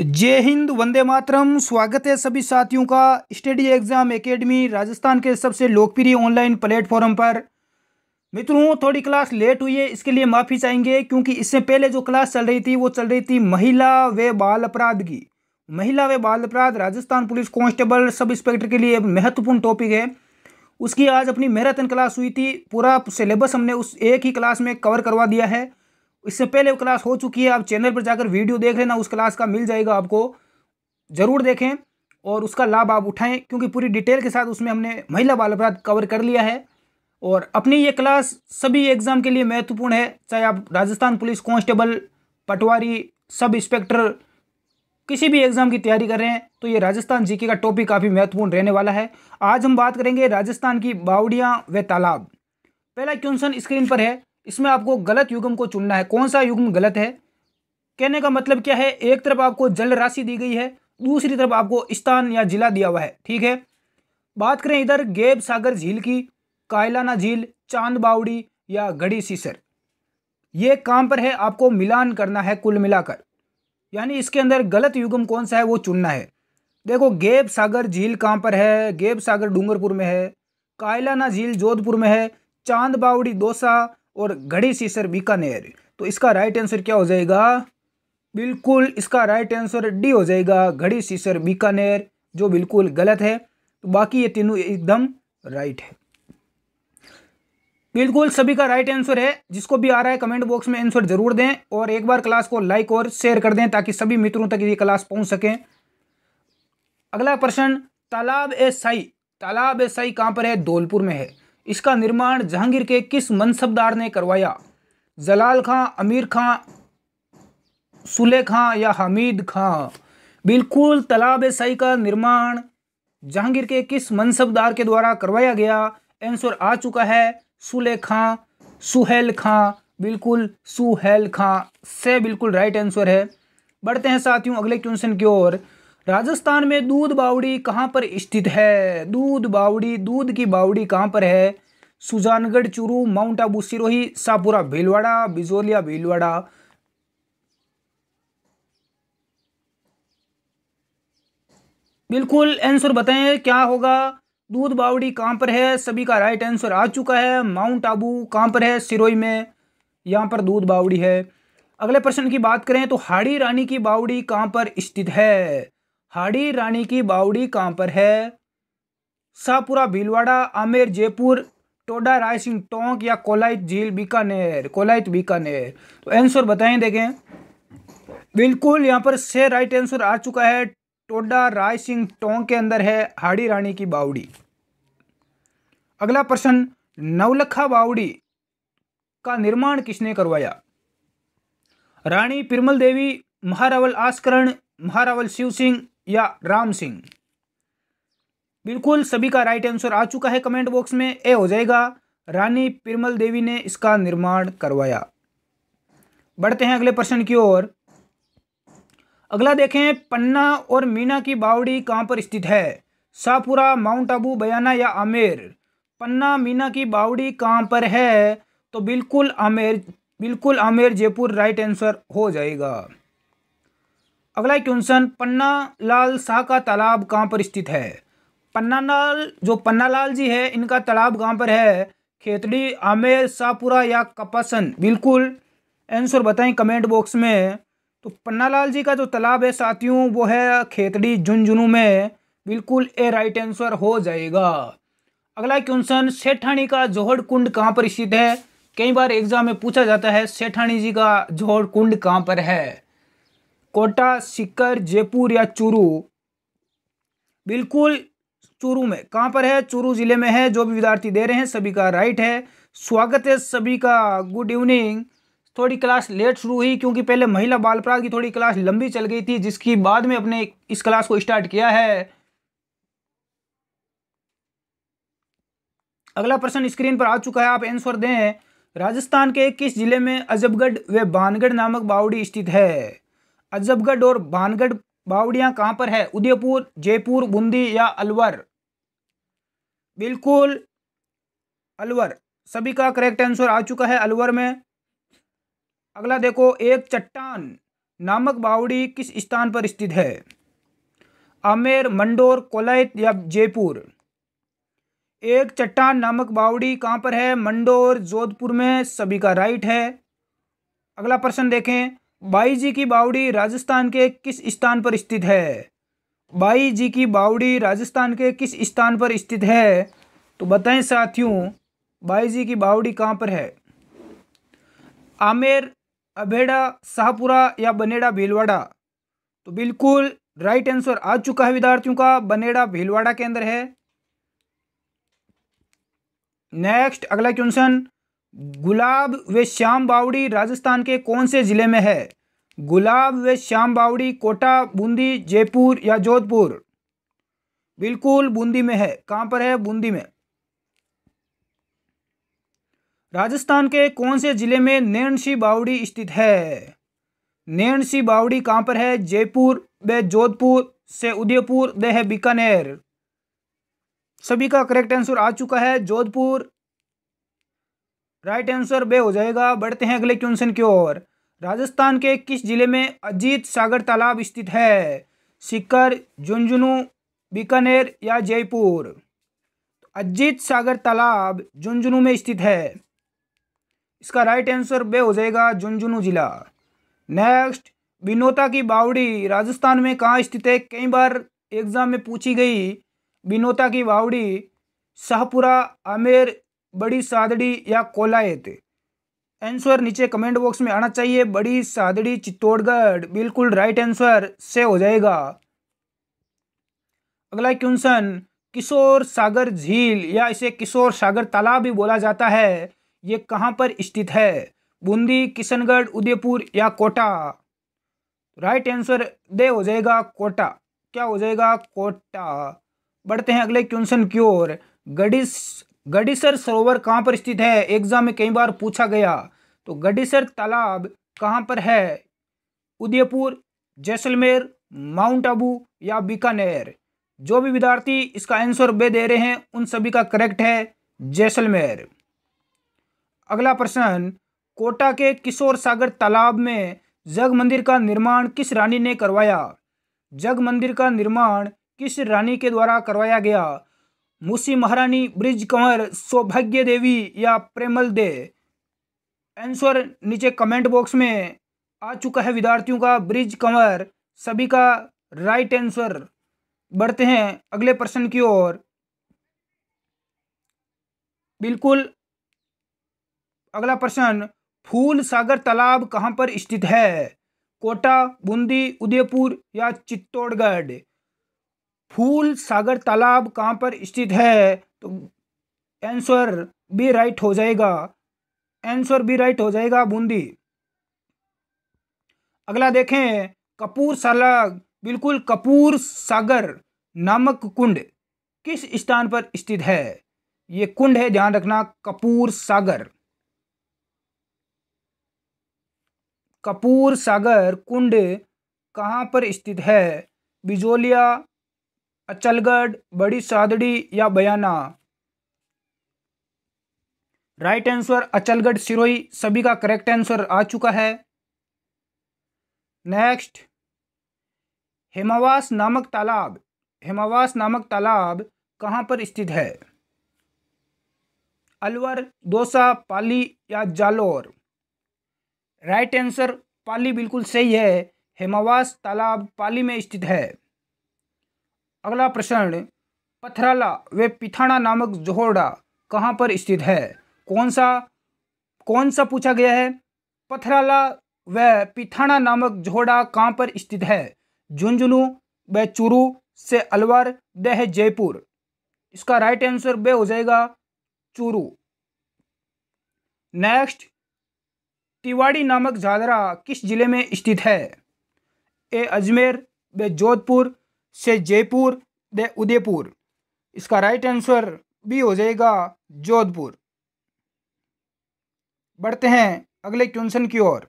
जय हिंद वंदे मातरम स्वागत है सभी साथियों का स्टडी एग्ज़ाम एकेडमी राजस्थान के सबसे लोकप्रिय ऑनलाइन प्लेटफॉर्म पर मित्रों थोड़ी क्लास लेट हुई है इसके लिए माफ़ी चाहेंगे क्योंकि इससे पहले जो क्लास चल रही थी वो चल रही थी महिला व बाल अपराध की महिला व बाल अपराध Rajasthan police constable sub inspector के लिए महत्वपूर्ण टॉपिक है उसकी आज अपनी मैराथन क्लास हुई थी पूरा सिलेबस हमने उस एक ही क्लास में कवर करवा दिया है इससे पहले वो क्लास हो चुकी है आप चैनल पर जाकर वीडियो देख लेना उस क्लास का मिल जाएगा आपको ज़रूर देखें और उसका लाभ आप उठाएं क्योंकि पूरी डिटेल के साथ उसमें हमने महिला बाल अपराध कवर कर लिया है और अपनी ये क्लास सभी एग्ज़ाम के लिए महत्वपूर्ण है चाहे आप राजस्थान पुलिस कॉन्स्टेबल पटवारी सब इंस्पेक्टर किसी भी एग्ज़ाम की तैयारी कर रहे हैं तो ये राजस्थान जीके का टॉपिक काफ़ी महत्वपूर्ण रहने वाला है आज हम बात करेंगे राजस्थान की बावड़ियाँ व तालाब पहला क्वेश्चन स्क्रीन पर है इसमें आपको गलत युग्म को चुनना है कौन सा युग्म गलत है कहने का मतलब क्या है एक तरफ आपको जल राशि दी गई है दूसरी तरफ आपको स्थान या जिला दिया हुआ है ठीक है बात करें इधर गेब सागर झील की कायलाना झील चांद बावड़ी या घड़ी सीसर ये काम पर है आपको मिलान करना है कुल मिलाकर यानी इसके अंदर गलत युगम कौन सा है वो चुनना है देखो गेब सागर झील कहाँ पर है गेब सागर डूंगरपुर में है कायलाना झील जोधपुर में है चांद बावड़ी दोसा और घड़ी सीसर बीकानेर तो इसका राइट आंसर क्या हो जाएगा बिल्कुल इसका राइट आंसर डी हो जाएगा घड़ी सीसर बीकानेर जो बिल्कुल गलत है तो बाकी ये तीनों एकदम राइट है बिल्कुल सभी का राइट आंसर है जिसको भी आ रहा है कमेंट बॉक्स में आंसर जरूर दें और एक बार क्लास को लाइक और शेयर कर दें ताकि सभी मित्रों तक ये क्लास पहुंच सके अगला प्रश्न तालाब ए साई तालाब ए साई पर है धौलपुर में है इसका निर्माण जहांगीर के किस मनसबदार ने करवाया जलाल खां अमीर खां सुले खां या हमीद खां बिल्कुल तालाब सही का निर्माण जहांगीर के किस मनसबदार के द्वारा करवाया गया आंसर आ चुका है सुले खां सुहेल खां बिल्कुल सुहेल खां से बिल्कुल राइट आंसर है बढ़ते हैं साथियों अगले क्वेश्चन की ओर राजस्थान में दूध बावड़ी कहाँ पर स्थित है दूध बावड़ी दूध की बावड़ी कहाँ पर है सुजानगढ़ चुरू माउंट आबू सिरोही सापुरा भीलवाड़ा बिजोलिया भीलवाड़ा बिल्कुल आंसर बताएं क्या होगा दूध बावड़ी कहाँ पर है सभी का राइट आंसर आ चुका है माउंट आबू कहाँ पर है सिरोही में यहाँ पर दूध बावड़ी है अगले प्रश्न की बात करें तो हाड़ी रानी की बावड़ी कहाँ पर स्थित है हाड़ी रानी की बावड़ी कहाँ पर है शाहपुरा भीलवाड़ा आमेर जयपुर टोडा राय सिंह टोंक या कोलाइत झील बीकानेर कोलाइत बीकानेर तो आंसर बताएं देखें बिल्कुल यहाँ पर से राइट आंसर आ चुका है टोडा राय सिंह टोंक के अंदर है हाड़ी रानी की बावड़ी अगला प्रश्न नवलखा बावड़ी का निर्माण किसने करवाया रानी पिरमल देवी महारावल आस्करण महारावल शिव सिंह या राम सिंह बिल्कुल सभी का राइट आंसर आ चुका है कमेंट बॉक्स में ए हो जाएगा रानी पिरमल देवी ने इसका निर्माण करवाया बढ़ते हैं अगले प्रश्न की ओर अगला देखें पन्ना और मीना की बावड़ी कहां पर स्थित है शाहपुरा माउंट आबू बयाना या आमेर पन्ना मीना की बावड़ी कहां पर है तो बिल्कुल आमेर बिल्कुल आमेर जयपुर राइट आंसर हो जाएगा अगला क्वेश्चन पन्ना लाल शाह का तालाब कहाँ पर स्थित है पन्ना लाल जो पन्ना लाल जी है इनका तालाब कहाँ पर है खेतड़ी आमेर शाहपुरा या कपासन बिल्कुल आंसर बताएं कमेंट बॉक्स में तो पन्ना लाल जी का जो तालाब है साथियों वो है खेतड़ी झुंझुनू में बिल्कुल ए राइट आंसर हो जाएगा अगला क्वेश्चन सेठानी का जोहड़ कुंड कहाँ पर स्थित है कई बार एग्जाम में पूछा जाता है सेठानी जी का जोहड़ कुंड कहाँ पर है कोटा सीकर जयपुर या चूरू बिल्कुल चूरू में कहाँ पर है चूरू जिले में है जो भी विद्यार्थी दे रहे हैं सभी का राइट है स्वागत है सभी का गुड इवनिंग थोड़ी क्लास लेट शुरू हुई क्योंकि पहले महिला बाल अपराध की थोड़ी क्लास लंबी चल गई थी जिसकी बाद में अपने इस क्लास को स्टार्ट किया है अगला प्रश्न स्क्रीन पर आ चुका है आप आंसर दें राजस्थान के किस जिले में अजबगढ़ व बानगढ़ नामक बावड़ी स्थित है अजबगढ़ और भानगढ़ बावड़िया कहाँ पर है उदयपुर जयपुर बूंदी या अलवर बिल्कुल अलवर सभी का करेक्ट आंसर आ चुका है अलवर में अगला देखो एक चट्टान नामक बावड़ी किस स्थान पर स्थित है आमेर मंडोर कोलायत या जयपुर एक चट्टान नामक बावड़ी कहाँ पर है मंडोर जोधपुर में सभी का राइट है अगला प्रश्न देखें बाई जी की बावड़ी राजस्थान के किस स्थान पर स्थित है बाई जी की बावड़ी राजस्थान के किस स्थान पर स्थित है तो बताएं साथियों बाई जी की बावड़ी कहाँ पर है आमेर अभेड़ा शाहपुरा या बनेड़ा भीलवाड़ा तो बिल्कुल राइट आंसर आ चुका है विद्यार्थियों का बनेड़ा भीलवाड़ा के अंदर है नेक्स्ट अगला क्वेश्चन गुलाब व श्याम बावड़ी राजस्थान के कौन से ज़िले में है गुलाब व श्याम बावड़ी कोटा बूंदी जयपुर या जोधपुर बिल्कुल बूंदी में है कहाँ पर है बूंदी में राजस्थान के कौन से ज़िले में नैणसी बावड़ी स्थित है नैणसी बावड़ी कहाँ पर है जयपुर व जोधपुर से उदयपुर दे है बीकानेर सभी का करेक्ट आंसर आ चुका है जोधपुर राइट आंसर बे हो जाएगा बढ़ते हैं अगले क्वेश्चन की ओर राजस्थान के किस जिले में अजीत सागर तालाब स्थित है सिकर झुंझुनू बीकानेर या जयपुर अजीत सागर तालाब झुंझुनू में स्थित है इसका राइट आंसर बे हो जाएगा झुंझुनू जिला नेक्स्ट बिनोता की बावड़ी राजस्थान में कहाँ स्थित है कई बार एग्जाम में पूछी गई बिनोता की बावड़ी शाहपुरा आमेर बड़ी सादड़ी या कोलायत आंसर नीचे कमेंट बॉक्स में आना चाहिए बड़ी सादड़ी चित्तौड़गढ़ बिल्कुल राइट आंसर से हो जाएगा अगला क्वेश्चन किशोर सागर झील या इसे किशोर सागर तालाब भी बोला जाता है ये कहाँ पर स्थित है बूंदी किशनगढ़ उदयपुर या कोटा राइट आंसर दे हो जाएगा कोटा क्या हो जाएगा कोटा बढ़ते हैं अगले क्वेश्चन की ओर गडिस गडीसर सरोवर कहाँ पर स्थित है एग्जाम में कई बार पूछा गया तो गडीसर तालाब कहाँ पर है उदयपुर जैसलमेर माउंट आबू या बीकानेर जो भी विद्यार्थी इसका आंसर बे दे रहे हैं उन सभी का करेक्ट है जैसलमेर अगला प्रश्न कोटा के किशोर सागर तालाब में जग मंदिर का निर्माण किस रानी ने करवाया जग मंदिर का निर्माण किस रानी के द्वारा करवाया गया मुसी महारानी ब्रिज कंवर सौभाग्य देवी या प्रेमल दे आंसर नीचे कमेंट बॉक्स में आ चुका है विद्यार्थियों का ब्रिज कंवर सभी का राइट आंसर बढ़ते हैं अगले प्रश्न की ओर बिल्कुल अगला प्रश्न फूल सागर तालाब कहाँ पर स्थित है कोटा बूंदी उदयपुर या चित्तौड़गढ़ फूल सागर तालाब कहाँ पर स्थित है तो आंसर बी राइट हो जाएगा आंसर बी राइट हो जाएगा बूंदी अगला देखें कपूर सालाग बिल्कुल कपूर सागर नामक कुंड किस स्थान पर स्थित है ये कुंड है ध्यान रखना कपूर सागर कपूर सागर कुंड कहाँ पर स्थित है बिजोलिया अचलगढ़ बड़ी सादड़ी या बयाना राइट आंसर अचलगढ़ सिरोही सभी का करेक्ट आंसर आ चुका है नेक्स्ट हेमावास नामक तालाब हेमावास नामक तालाब कहाँ पर स्थित है अलवर दोसा पाली या जालोर राइट आंसर पाली बिल्कुल सही है हेमावास तालाब पाली में स्थित है अगला प्रश्न पथराला व पिथाना नामक जोहड़ा कहाँ पर स्थित है कौन सा कौन सा पूछा गया है पथराला व पिथाना नामक जोहड़ा कहाँ पर स्थित है झुंझुनू व चूरू से अलवर द जयपुर इसका राइट आंसर बे हो जाएगा चूरू नेक्स्ट तिवाड़ी नामक जादरा किस जिले में स्थित है ए अजमेर व जोधपुर से जयपुर दे उदयपुर इसका राइट आंसर भी हो जाएगा जोधपुर बढ़ते हैं अगले क्वेश्चन की ओर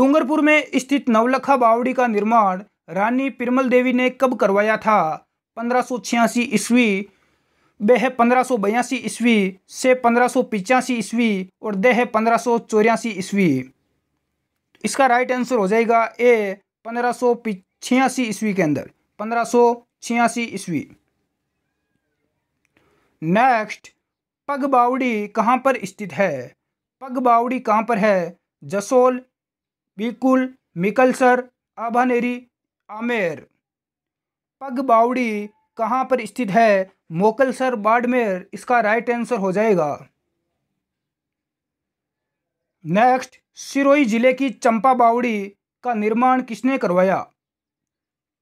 डूंगरपुर में स्थित नवलखा बावड़ी का निर्माण रानी पिरमल देवी ने कब करवाया था पंद्रह सौ छियासी ईस्वी वह पंद्रह सौ बयासी ईस्वी से पंद्रह सौ पिचासी ईस्वी और देह पंद्रह सौ चौरासी ईस्वी इसका राइट आंसर हो जाएगा ए पंद्रह सौ ईस्वी के अंदर पंद्रह सौ छियासी ईस्वी नेक्स्ट पग बावड़ी कहाँ पर स्थित है पग बावड़ी कहाँ पर है जसोल बिकुल मिकलसर आभानेरी आमेर पग बावड़ी कहाँ पर स्थित है मोकलसर बाड़मेर इसका राइट आंसर हो जाएगा नेक्स्ट सिरोही जिले की चंपा बावड़ी का निर्माण किसने करवाया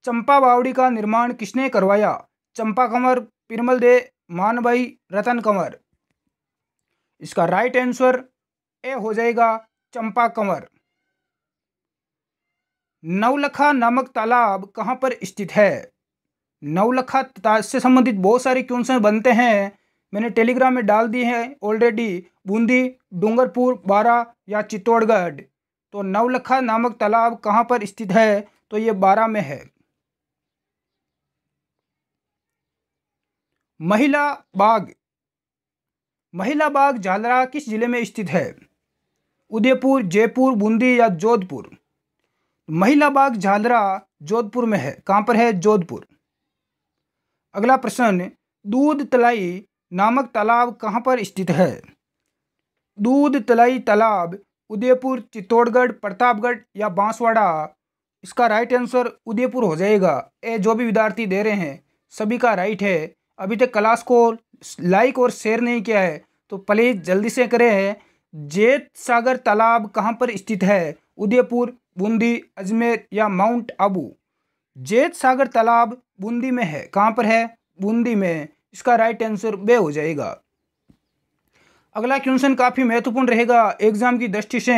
चंपा बावड़ी का निर्माण किसने करवाया चंपा कंवर पिरमल दे मान भाई रतन कंवर इसका राइट आंसर ए हो जाएगा चंपा कंवर नवलखा नामक तालाब कहाँ पर स्थित है नवलखा से संबंधित बहुत सारे क्वेश्चन बनते हैं मैंने टेलीग्राम में डाल दी है ऑलरेडी बूंदी डूंगरपुर बारा या चित्तौड़गढ़ तो नवलखा नामक तालाब कहाँ पर स्थित है तो ये बारा में है महिला बाग महिला बाग झालरा किस जिले में स्थित है उदयपुर जयपुर बूंदी या जोधपुर महिला बाग झालरा जोधपुर में है कहाँ पर है जोधपुर अगला प्रश्न दूध तलाई नामक तालाब कहाँ पर स्थित है दूध तलाई तालाब उदयपुर चित्तौड़गढ़ प्रतापगढ़ या बांसवाड़ा इसका राइट आंसर उदयपुर हो जाएगा ए जो भी विद्यार्थी दे रहे हैं सभी का राइट है अभी तक क्लास को लाइक और शेयर नहीं किया है तो प्लीज़ जल्दी से करें है जेत सागर तालाब कहाँ पर स्थित है उदयपुर बूंदी अजमेर या माउंट आबू जेत सागर तालाब बूंदी में है कहाँ पर है बूंदी में इसका राइट आंसर बे हो जाएगा अगला क्वेश्चन काफ़ी महत्वपूर्ण रहेगा एग्जाम की दृष्टि से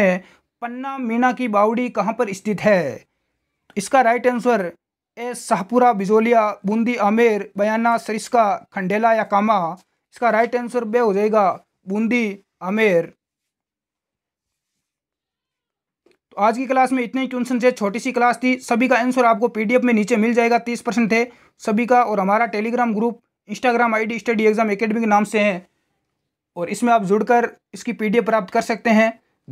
पन्ना मीना की बावड़ी कहाँ पर स्थित है इसका right answer A Shahpura Bijolia Bundi Amer Bayana Sariska Khandela या कामा इसका राइट आंसर बे हो जाएगा बूंदी आमेर तो आज की क्लास में इतने ही क्वेश्चन थे छोटी सी क्लास थी सभी का आंसर आपको पीडीएफ में नीचे मिल जाएगा तीस परसेंट थे सभी का और हमारा Telegram group Instagram I D study exam academy के नाम से है और इसमें आप जुड़कर इसकी एफ प्राप्त कर सकते हैं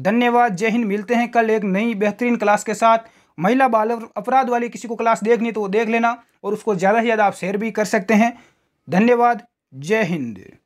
धन्यवाद जय हिंद मिलते हैं कल एक नई बेहतरीन क्लास के साथ महिला बाल अपराध वाली किसी को क्लास देखनी तो वो देख लेना और उसको ज़्यादा से ज़्यादा आप शेयर भी कर सकते हैं धन्यवाद जय हिंद